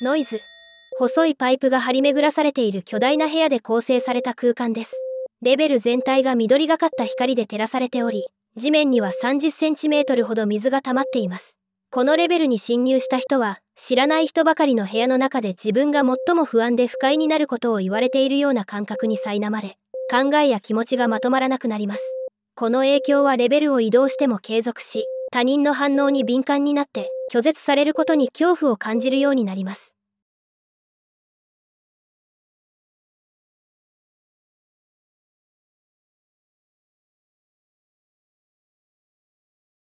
ノイズ細いパイプが張り巡らされている巨大な部屋で構成された空間ですレベル全体が緑がかった光で照らされており地面には 30cm ほど水が溜まっていますこのレベルに侵入した人は知らない人ばかりの部屋の中で自分が最も不安で不快になることを言われているような感覚に苛まれ考えや気持ちがまとまらなくなりますこの影響はレベルを移動しても継続し他人の反応に敏感になって拒絶されることに恐怖を感じるようになります